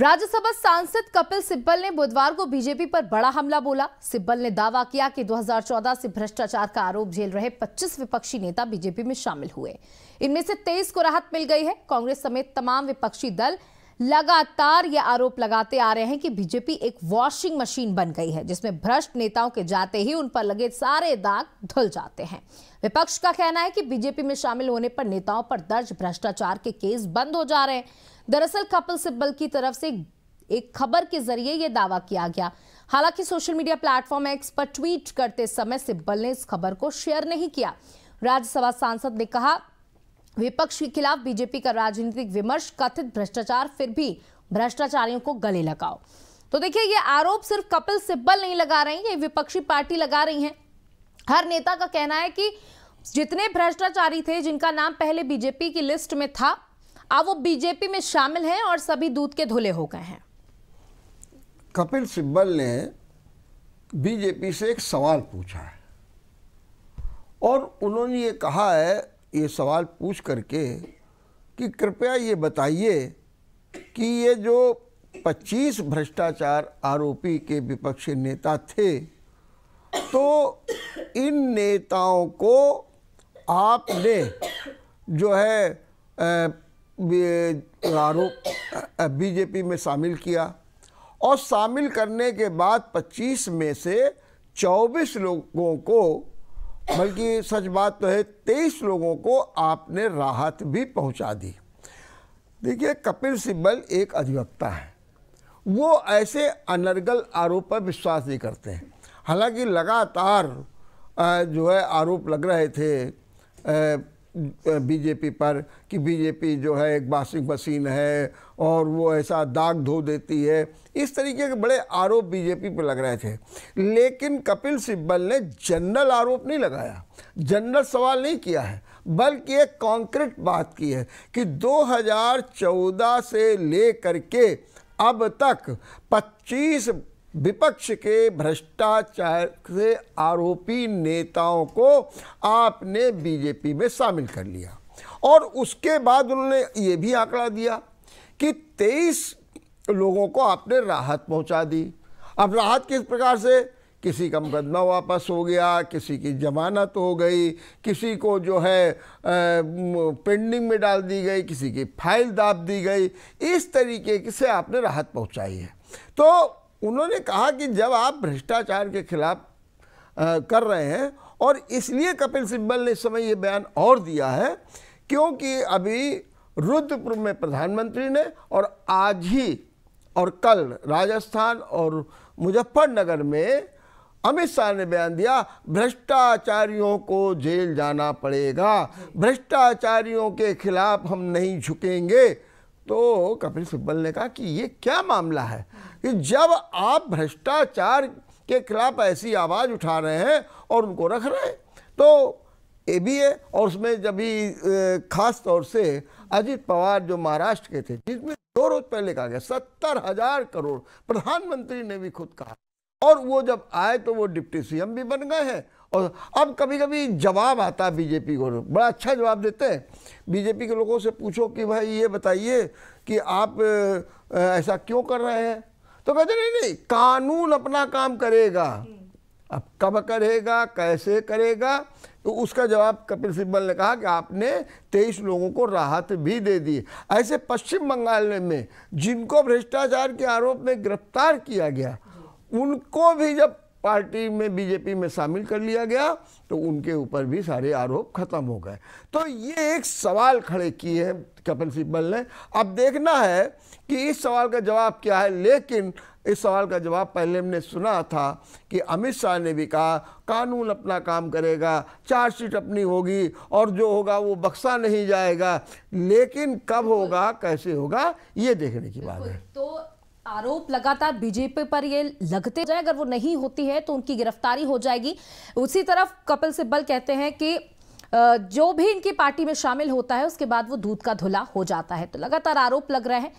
राज्यसभा सांसद कपिल सिब्बल ने बुधवार को बीजेपी पर बड़ा हमला बोला सिब्बल ने दावा किया कि 2014 से भ्रष्टाचार का आरोप झेल रहे 25 विपक्षी नेता बीजेपी में शामिल हुए इनमें से 23 को राहत मिल गई है कांग्रेस समेत तमाम विपक्षी दल लगातार ये आरोप लगाते आ रहे हैं कि बीजेपी एक वॉशिंग मशीन बन गई है जिसमें भ्रष्ट नेताओं के जाते ही उन पर लगे सारे दाग धुल जाते हैं विपक्ष का कहना है कि बीजेपी में शामिल होने पर नेताओं पर दर्ज भ्रष्टाचार के केस बंद हो जा रहे हैं दरअसल कपिल सिब्बल की तरफ से एक खबर के जरिए यह दावा किया गया हालांकि सोशल मीडिया प्लेटफॉर्म एक्स पर ट्वीट करते समय सिब्बल ने इस खबर को शेयर नहीं किया राज्यसभा सांसद ने कहा विपक्ष के खिलाफ बीजेपी का राजनीतिक विमर्श कथित भ्रष्टाचार फिर भी भ्रष्टाचारियों को गले लगाओ तो देखिए ये आरोप सिर्फ कपिल सिब्बल नहीं लगा रही ये विपक्षी पार्टी लगा रही है हर नेता का कहना है कि जितने भ्रष्टाचारी थे जिनका नाम पहले बीजेपी की लिस्ट में था अब वो बीजेपी में शामिल हैं और सभी दूध के धुले हो गए हैं कपिल सिब्बल ने बीजेपी से एक सवाल पूछा है और उन्होंने ये कहा है ये सवाल पूछ करके कि कृपया ये बताइए कि ये जो 25 भ्रष्टाचार आरोपी के विपक्षी नेता थे तो इन नेताओं को आपने जो है आरोप बीजेपी में शामिल किया और शामिल करने के बाद 25 में से 24 लोगों को बल्कि सच बात तो है तेईस लोगों को आपने राहत भी पहुंचा दी देखिए कपिल सिब्बल एक अधिवक्ता है वो ऐसे अनर्गल आरोप पर विश्वास नहीं करते हैं हालांकि लगातार जो है आरोप लग रहे थे बीजेपी पर कि बीजेपी जो है एक वाशिंग मशीन है और वो ऐसा दाग धो देती है इस तरीके के बड़े आरोप बीजेपी पर लग रहे थे लेकिन कपिल सिब्बल ने जनरल आरोप नहीं लगाया जनरल सवाल नहीं किया है बल्कि एक कॉन्क्रीट बात की है कि 2014 से ले करके अब तक 25 विपक्ष के भ्रष्टाचार से आरोपी नेताओं को आपने बीजेपी में शामिल कर लिया और उसके बाद उन्होंने ये भी आंकड़ा दिया कि 23 लोगों को आपने राहत पहुंचा दी अब राहत किस प्रकार से किसी का मुकदमा वापस हो गया किसी की जमानत हो गई किसी को जो है पेंडिंग में डाल दी गई किसी की फाइल दाब दी गई इस तरीके से आपने राहत पहुंचाई है तो उन्होंने कहा कि जब आप भ्रष्टाचार के खिलाफ कर रहे हैं और इसलिए कपिल सिब्बल ने इस समय ये बयान और दिया है क्योंकि अभी रुद्रपुर में प्रधानमंत्री ने और आज ही और कल राजस्थान और मुजफ्फरनगर में अमित शाह ने बयान दिया भ्रष्टाचारियों को जेल जाना पड़ेगा भ्रष्टाचारियों के खिलाफ हम नहीं झुकेंगे तो कपिल सिब्बल ने कहा कि ये क्या मामला है कि जब आप भ्रष्टाचार के खिलाफ ऐसी आवाज़ उठा रहे हैं और उनको रख रहे हैं तो ए भी है और उसमें जब भी खास तौर से अजीत पवार जो महाराष्ट्र के थे जिसमें दो रोज पहले कहा गया सत्तर हजार करोड़ प्रधानमंत्री ने भी खुद कहा और वो जब आए तो वो डिप्टी सीएम भी बन गए हैं और अब कभी कभी जवाब आता है बीजेपी को बड़ा अच्छा जवाब देते हैं बीजेपी के लोगों से पूछो कि भाई ये बताइए कि आप ऐसा क्यों कर रहे हैं तो कहते नहीं नहीं कानून अपना काम करेगा अब कब करेगा कैसे करेगा तो उसका जवाब कपिल सिब्बल ने कहा कि आपने तेईस लोगों को राहत भी दे दी ऐसे पश्चिम बंगाल में जिनको भ्रष्टाचार के आरोप में गिरफ्तार किया गया उनको भी जब पार्टी में बीजेपी में शामिल कर लिया गया तो उनके ऊपर भी सारे आरोप खत्म हो गए तो ये एक सवाल खड़े किए हैं कपिल सिब्बल ने अब देखना है कि इस सवाल का जवाब क्या है लेकिन इस सवाल का जवाब पहले हमने सुना था कि अमित शाह ने भी कहा कानून अपना काम करेगा चार्जशीट अपनी होगी और जो होगा वो बक्सा नहीं जाएगा लेकिन कब होगा कैसे होगा ये देखने की बात है तो आरोप लगातार बीजेपी पर ये लगते जाए अगर वो नहीं होती है तो उनकी गिरफ्तारी हो जाएगी उसी तरफ कपिल सिब्बल कहते हैं कि जो भी इनकी पार्टी में शामिल होता है उसके बाद वो दूध का धुला हो जाता है तो लगातार आरोप लग रहे हैं